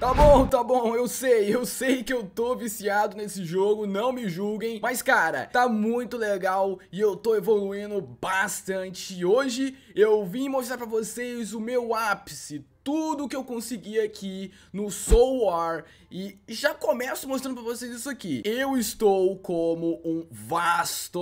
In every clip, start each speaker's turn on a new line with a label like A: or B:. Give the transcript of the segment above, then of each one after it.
A: Tá bom, tá bom, eu sei, eu sei que eu tô viciado nesse jogo, não me julguem Mas cara, tá muito legal e eu tô evoluindo bastante Hoje eu vim mostrar pra vocês o meu ápice tudo que eu consegui aqui no Soul War e já começo mostrando pra vocês isso aqui. Eu estou como um vasto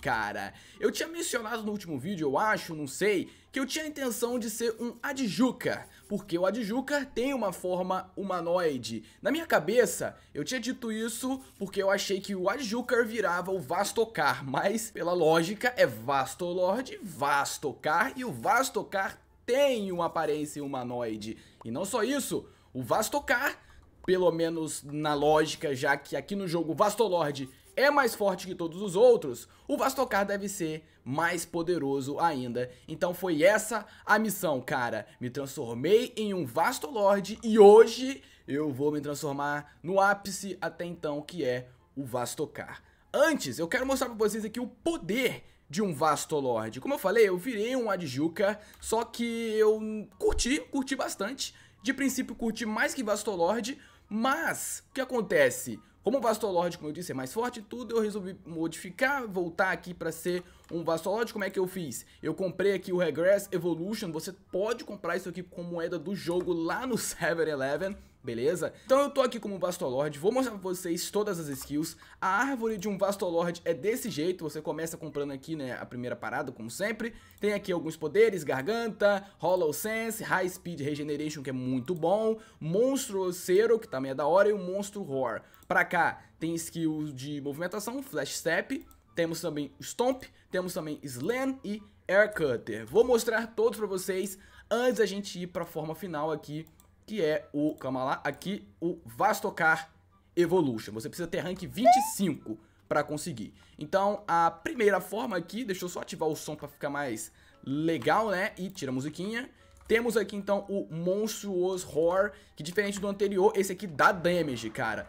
A: cara. Eu tinha mencionado no último vídeo, eu acho, não sei, que eu tinha a intenção de ser um Adjuka, porque o Adjuka tem uma forma humanoide. Na minha cabeça, eu tinha dito isso porque eu achei que o Adjuka virava o Vastocar, mas pela lógica é Vastolord, Vastocar e o Vastocar tem uma aparência humanoide. E não só isso, o Vastocar, pelo menos na lógica, já que aqui no jogo o Vastolord é mais forte que todos os outros, o Vastocar deve ser mais poderoso ainda. Então foi essa a missão, cara. Me transformei em um Vastolord e hoje eu vou me transformar no ápice até então, que é o Vastocar. Antes, eu quero mostrar pra vocês aqui o poder de um vasto lord. Como eu falei, eu virei um Adjuka, só que eu curti, curti bastante. De princípio, curti mais que Vastolord, mas o que acontece? Como o Vastolord, como eu disse, é mais forte e tudo, eu resolvi modificar, voltar aqui para ser um Vastolord. Como é que eu fiz? Eu comprei aqui o Regress Evolution, você pode comprar isso aqui com moeda do jogo lá no 7-Eleven beleza? Então eu tô aqui como Vastolord, vou mostrar pra vocês todas as skills. A árvore de um Vastolord é desse jeito, você começa comprando aqui, né, a primeira parada, como sempre. Tem aqui alguns poderes, Garganta, Hollow Sense, High Speed Regeneration, que é muito bom, Monstro Cero, que também é da hora, e o Monstro Roar. Pra cá, tem skills de movimentação, Flash Step, temos também Stomp, temos também Slam e Air Cutter. Vou mostrar todos pra vocês antes da gente ir pra forma final aqui que é o, calma lá, aqui o Vastocar Evolution. Você precisa ter rank 25 para conseguir. Então, a primeira forma aqui, deixa eu só ativar o som para ficar mais legal, né? E tira a musiquinha. Temos aqui então o Monstruous Horror, que diferente do anterior, esse aqui dá damage, cara.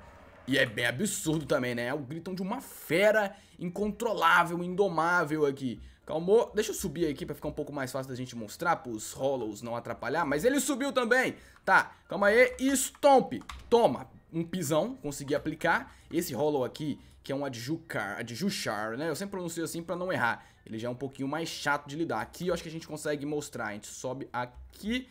A: E é bem absurdo também, né? É o gritão de uma fera incontrolável, indomável aqui. Calmou. Deixa eu subir aqui pra ficar um pouco mais fácil da gente mostrar pros Hollows não atrapalhar. Mas ele subiu também. Tá, calma aí. E Stomp. Toma. Um pisão. Consegui aplicar. Esse Hollow aqui, que é um Adjucar, Adjuchar, né? Eu sempre pronuncio assim pra não errar. Ele já é um pouquinho mais chato de lidar. Aqui eu acho que a gente consegue mostrar. A gente sobe aqui.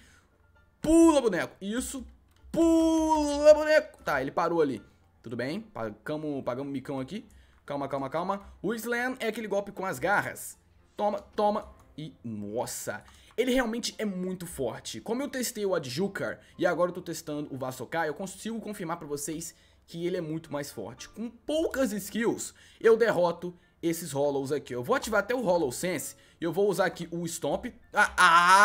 A: Pula, boneco. Isso. Pula, boneco. Tá, ele parou ali. Tudo bem. Pagamos, pagamos micão aqui. Calma, calma, calma. O Slam é aquele golpe com as garras toma, toma e nossa. Ele realmente é muito forte. Como eu testei o Adjukar e agora eu tô testando o Vasokai, eu consigo confirmar pra vocês que ele é muito mais forte. Com poucas skills, eu derroto esses Hollows aqui. Eu vou ativar até o Hollow Sense e eu vou usar aqui o Stomp. Ah,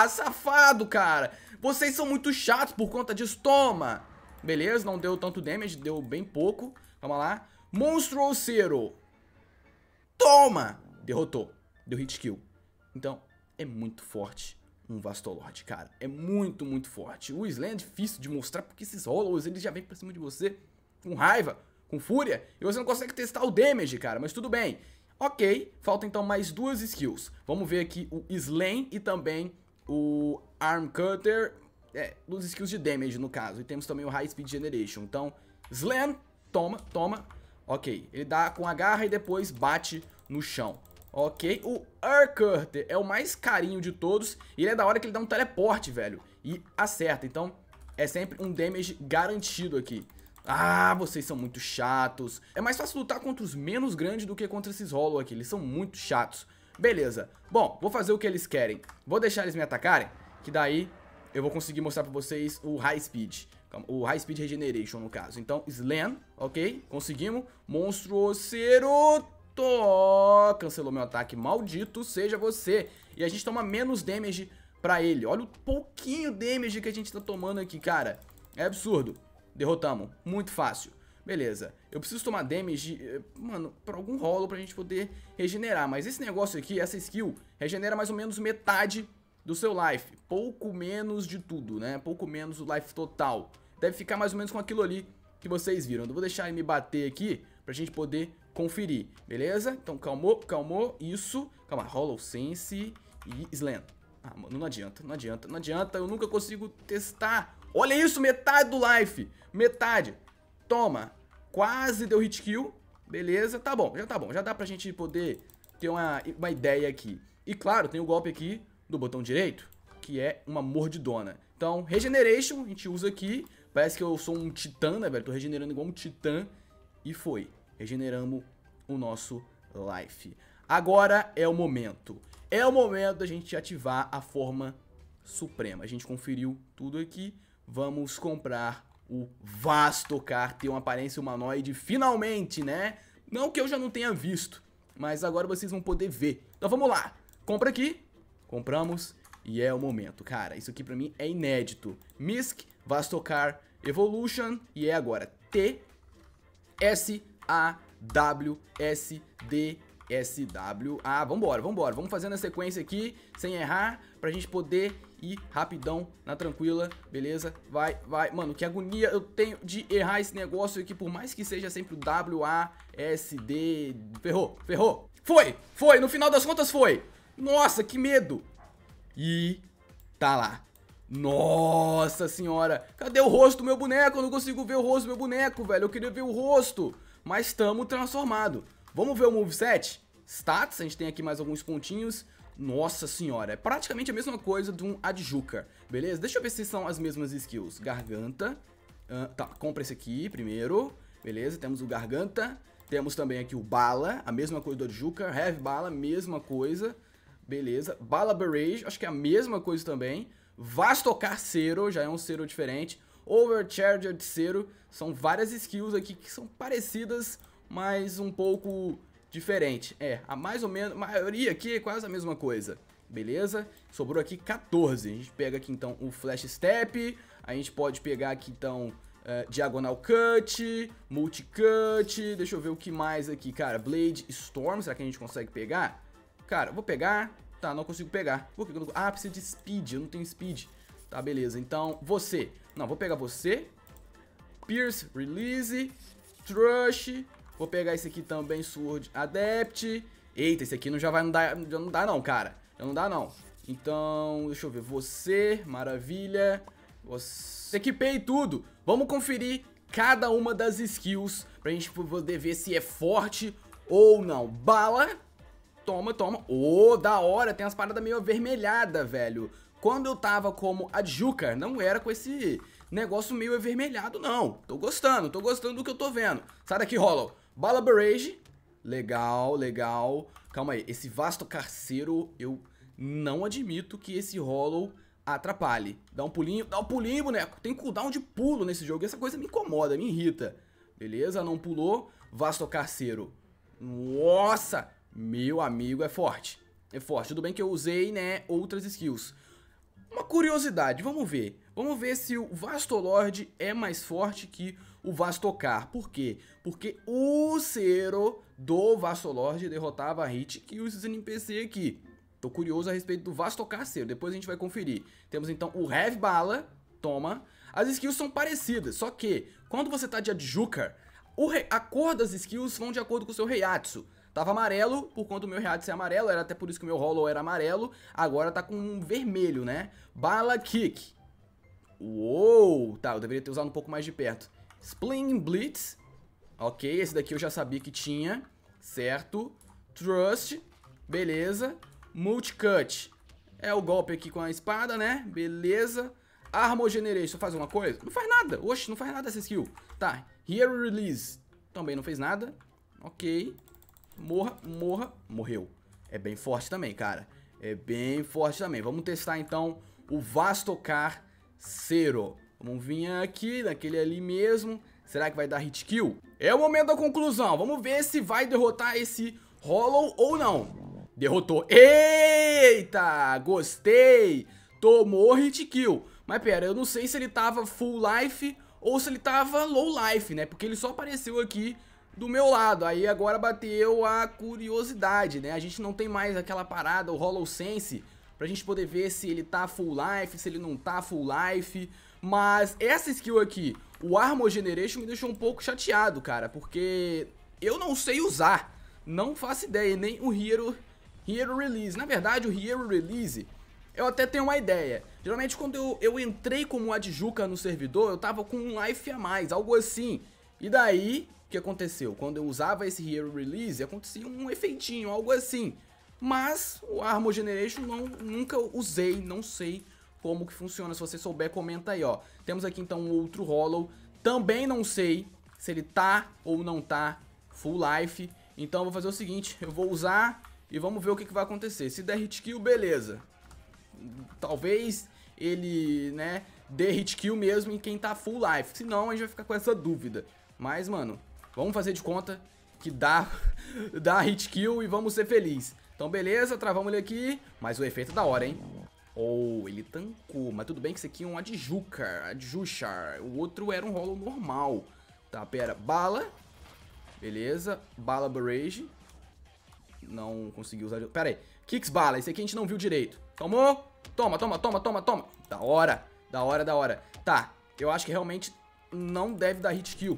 A: ah, safado, cara! Vocês são muito chatos por conta disso. Toma! Beleza, não deu tanto damage, deu bem pouco. Vamos lá. Monstro Monstrouceiro. Toma! Derrotou deu hit kill. Então, é muito forte um Vastolord, cara. É muito, muito forte. O Slam é difícil de mostrar porque esses Hollows, eles já vêm pra cima de você com raiva, com fúria, e você não consegue testar o damage, cara, mas tudo bem. Ok, falta então mais duas skills. Vamos ver aqui o Slain e também o Arm Cutter, é, duas skills de damage no caso. E temos também o High Speed Generation. Então, Slam, toma, toma. Ok, ele dá com a garra e depois bate no chão. Ok, o Urkurter é o mais carinho de todos. E ele é da hora que ele dá um teleporte, velho. E acerta, então é sempre um damage garantido aqui. Ah, vocês são muito chatos. É mais fácil lutar contra os menos grandes do que contra esses Hollow aqui. Eles são muito chatos. Beleza. Bom, vou fazer o que eles querem. Vou deixar eles me atacarem, que daí eu vou conseguir mostrar pra vocês o High Speed. O High Speed Regeneration, no caso. Então, Slam, ok? Conseguimos. Monstro Tó, cancelou meu ataque, maldito seja você. E a gente toma menos damage pra ele. Olha o pouquinho damage que a gente tá tomando aqui, cara. É absurdo. Derrotamos, muito fácil. Beleza, eu preciso tomar damage, eh, mano, pra algum rolo pra gente poder regenerar. Mas esse negócio aqui, essa skill, regenera mais ou menos metade do seu life. Pouco menos de tudo, né? Pouco menos o life total. Deve ficar mais ou menos com aquilo ali que vocês viram. Eu vou deixar ele me bater aqui pra gente poder conferir, beleza? Então, calmou, calmou, isso. Calma, Sense e Slam. Ah, mano, não adianta, não adianta, não adianta, eu nunca consigo testar. Olha isso, metade do life, metade. Toma, quase deu hit kill, beleza, tá bom, já tá bom, já dá pra gente poder ter uma, uma ideia aqui. E claro, tem o golpe aqui do botão direito, que é uma mordidona. Então, Regeneration, a gente usa aqui, parece que eu sou um titã, né, velho, tô regenerando igual um titã, e foi regeneramos o nosso life. Agora é o momento. É o momento da gente ativar a forma suprema. A gente conferiu tudo aqui. Vamos comprar o Vastocar, ter uma aparência humanoide finalmente, né? Não que eu já não tenha visto, mas agora vocês vão poder ver. Então vamos lá. Compra aqui. Compramos. E é o momento, cara. Isso aqui pra mim é inédito. Misk, Vastocar, Evolution. E é agora. T, S, a, W, S, D, S, W, A. Ah, vambora, vambora. Vamos fazendo a sequência aqui, sem errar, pra gente poder ir rapidão, na tranquila, beleza? Vai, vai. Mano, que agonia eu tenho de errar esse negócio aqui, por mais que seja sempre o W, A, S, D. Ferrou, ferrou. Foi, foi, no final das contas foi. Nossa, que medo. E tá lá. Nossa senhora, cadê o rosto do meu boneco? Eu não consigo ver o rosto do meu boneco, velho. Eu queria ver o rosto mas estamos transformado. Vamos ver o moveset? Stats, a gente tem aqui mais alguns pontinhos. Nossa senhora, é praticamente a mesma coisa de um Adjuka, beleza? Deixa eu ver se são as mesmas skills. Garganta, uh, tá, compra esse aqui primeiro, beleza? Temos o Garganta, temos também aqui o Bala, a mesma coisa do Adjuka. Heavy Bala, mesma coisa, beleza? Bala Barrage, acho que é a mesma coisa também. Vastocar Cero, já é um Cero diferente. Overcharge é o terceiro. São várias skills aqui que são parecidas, mas um pouco diferente. É, a mais ou menos, maioria aqui é quase a mesma coisa. Beleza? Sobrou aqui 14. A gente pega aqui então o Flash Step. A gente pode pegar aqui então uh, Diagonal Cut, Multicut. Deixa eu ver o que mais aqui, cara. Blade Storm, será que a gente consegue pegar? Cara, vou pegar. Tá, não consigo pegar. Por que eu não... Ah, precisa de speed, eu não tenho speed. Tá, beleza. Então, você não, vou pegar você. Pierce, Release, Thrush. Vou pegar esse aqui também, Sword Adept. Eita, esse aqui não já vai não dar, já não dá não, cara. Já não dá não. Então, deixa eu ver. Você, maravilha. Você equipei tudo. Vamos conferir cada uma das skills pra gente poder ver se é forte ou não. Bala. Toma, toma. Ô, oh, da hora. Tem umas paradas meio avermelhadas, velho. Quando eu tava como a Juca, não era com esse negócio meio avermelhado, não. Tô gostando, tô gostando do que eu tô vendo. Sai daqui, Hollow. Bala Barrage. Legal, legal. Calma aí, esse vasto carceiro, eu não admito que esse Hollow atrapalhe. Dá um pulinho, dá um pulinho, boneco. Tem cooldown de pulo nesse jogo, essa coisa me incomoda, me irrita. Beleza, não pulou. Vasto carceiro. Nossa, meu amigo, é forte. É forte. Tudo bem que eu usei, né, outras skills. Uma curiosidade, vamos ver. Vamos ver se o Vastolord é mais forte que o Vastocar. Por quê? Porque o Cero do Vastolord derrotava a Hit que o NPC aqui. Tô curioso a respeito do Vastocar Cero, depois a gente vai conferir. Temos então o Heavy Bala, toma. As skills são parecidas, só que quando você tá de Adjuker, a cor das skills vão de acordo com o seu Reiatsu. Tava amarelo, por conta do meu reato ser amarelo, era até por isso que o meu Hollow era amarelo. Agora tá com um vermelho, né? Bala Kick. Uou! Tá, eu deveria ter usado um pouco mais de perto. Spling Blitz. Ok, esse daqui eu já sabia que tinha. Certo. Trust. Beleza. Multicut. É o golpe aqui com a espada, né? Beleza. Armogeneration faz uma coisa? Não faz nada. Oxe, não faz nada essa skill. Tá. Here Release. Também não fez nada. Ok. Morra, morra. Morreu. É bem forte também, cara. É bem forte também. Vamos testar, então, o Vastocar Cero. Vamos vir aqui, naquele ali mesmo. Será que vai dar hit kill? É o momento da conclusão. Vamos ver se vai derrotar esse Hollow ou não. Derrotou. Eita! Gostei! Tomou hit kill. Mas pera, eu não sei se ele tava full life ou se ele tava low life, né? Porque ele só apareceu aqui do meu lado. Aí agora bateu a curiosidade, né? A gente não tem mais aquela parada, o Hollow Sense, pra gente poder ver se ele tá full life, se ele não tá full life. Mas essa skill aqui, o Armor Generation, me deixou um pouco chateado, cara, porque eu não sei usar. Não faço ideia, nem o Hero, Hero Release. Na verdade, o Hero Release eu até tenho uma ideia. Geralmente quando eu, eu entrei como Adjuca no servidor, eu tava com um life a mais, algo assim. E daí, que aconteceu? Quando eu usava esse Hero Release, acontecia um efeitinho, algo assim. Mas o Armor Generation não, nunca usei, não sei como que funciona. Se você souber, comenta aí, ó. Temos aqui então um outro Hollow. Também não sei se ele tá ou não tá full life. Então eu vou fazer o seguinte, eu vou usar e vamos ver o que, que vai acontecer. Se der hit kill, beleza. Talvez ele, né, dê hit kill mesmo em quem tá full life. Senão a gente vai ficar com essa dúvida. Mas, mano, Vamos fazer de conta que dá, dá hit kill e vamos ser felizes. Então, beleza, travamos ele aqui. Mas o efeito é da hora, hein? Oh, ele tancou. Mas tudo bem que esse aqui é um Adjucar, Adjuchar. O outro era um rolo normal. Tá, pera. Bala. Beleza. Bala Barrage. Não consegui usar... Pera aí. Kicks Bala. Esse aqui a gente não viu direito. Tomou. Toma, toma, toma, toma, toma. Da hora. Da hora, da hora. Tá. Eu acho que realmente não deve dar hit kill.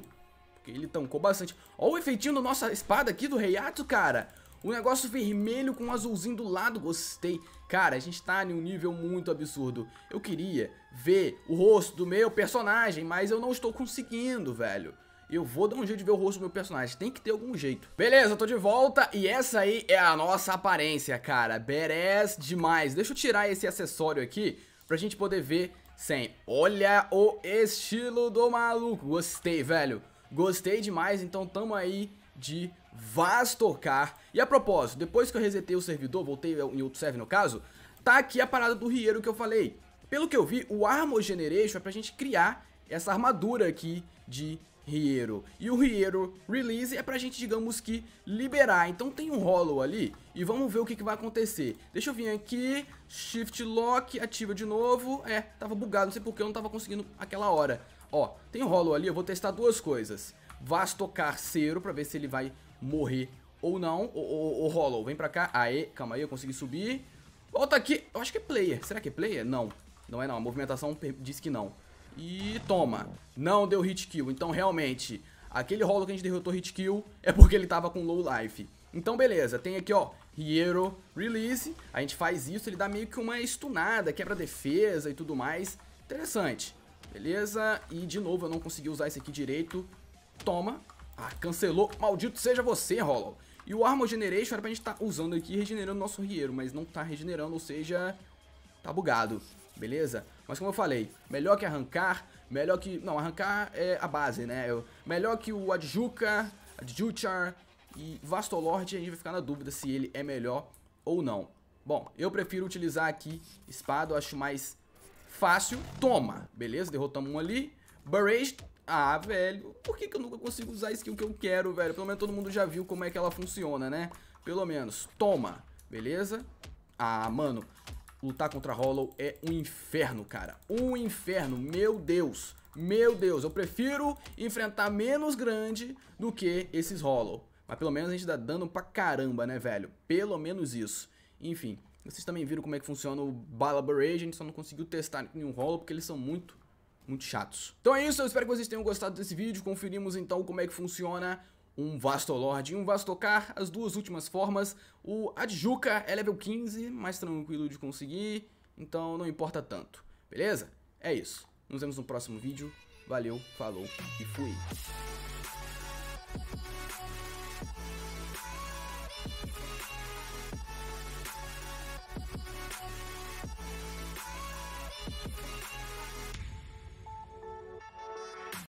A: Porque ele tancou bastante. Olha o efeitinho da nossa espada aqui do Reiato, cara. O negócio vermelho com um azulzinho do lado, gostei. Cara, a gente tá em um nível muito absurdo. Eu queria ver o rosto do meu personagem, mas eu não estou conseguindo, velho. Eu vou dar um jeito de ver o rosto do meu personagem, tem que ter algum jeito. Beleza, tô de volta e essa aí é a nossa aparência, cara. Badass demais. Deixa eu tirar esse acessório aqui pra gente poder ver sem. Olha o estilo do maluco, gostei, velho. Gostei demais, então tamo aí de Vaz tocar. E a propósito, depois que eu resetei o servidor, voltei em outro server no caso, tá aqui a parada do Rieiro que eu falei. Pelo que eu vi, o Armor Generation é pra gente criar essa armadura aqui de Riero. E o Riero Release é pra gente, digamos que, liberar. Então tem um Hollow ali e vamos ver o que, que vai acontecer. Deixa eu vir aqui, Shift Lock, ativa de novo. É, tava bugado, não sei porque eu não tava conseguindo aquela hora. Ó, tem um Hollow ali, eu vou testar duas coisas. Vasto Cero pra ver se ele vai morrer ou não. Ô, ô, Hollow, vem pra cá. Aê, calma aí, eu consegui subir. Volta aqui. Eu acho que é player. Será que é player? Não. Não é não, a movimentação diz que não. E toma. Não deu hit kill. Então, realmente, aquele Hollow que a gente derrotou hit kill é porque ele tava com low life. Então, beleza. Tem aqui, ó, Hero Release. A gente faz isso, ele dá meio que uma estunada, quebra defesa e tudo mais. Interessante. Beleza? E de novo, eu não consegui usar esse aqui direito. Toma. Ah, cancelou. Maldito seja você, Hollow. E o Armor Generation era pra gente estar tá usando aqui regenerando nosso Rieiro, mas não tá regenerando, ou seja, tá bugado, beleza? Mas como eu falei, melhor que arrancar, melhor que... Não, arrancar é a base, né? Eu, melhor que o Adjuka, Adjuchar e Vastolord, a gente vai ficar na dúvida se ele é melhor ou não. Bom, eu prefiro utilizar aqui espada, eu acho mais Fácil, toma. Beleza, derrotamos um ali. Barrage, ah, velho, por que, que eu nunca consigo usar a skill que eu quero, velho? Pelo menos todo mundo já viu como é que ela funciona, né? Pelo menos, toma, beleza? Ah, mano, lutar contra Hollow é um inferno, cara. Um inferno, meu Deus. Meu Deus, eu prefiro enfrentar menos grande do que esses Hollow. Mas pelo menos a gente dá tá dano pra caramba, né, velho? Pelo menos isso. Enfim, vocês também viram como é que funciona o Balabur Agent a gente só não conseguiu testar nenhum rolo porque eles são muito, muito chatos. Então é isso, eu espero que vocês tenham gostado desse vídeo, conferimos então como é que funciona um Vastolord e um Vastocar, as duas últimas formas. O Adjuka é level 15, mais tranquilo de conseguir, então não importa tanto, beleza? É isso, nos vemos no próximo vídeo, valeu, falou e fui!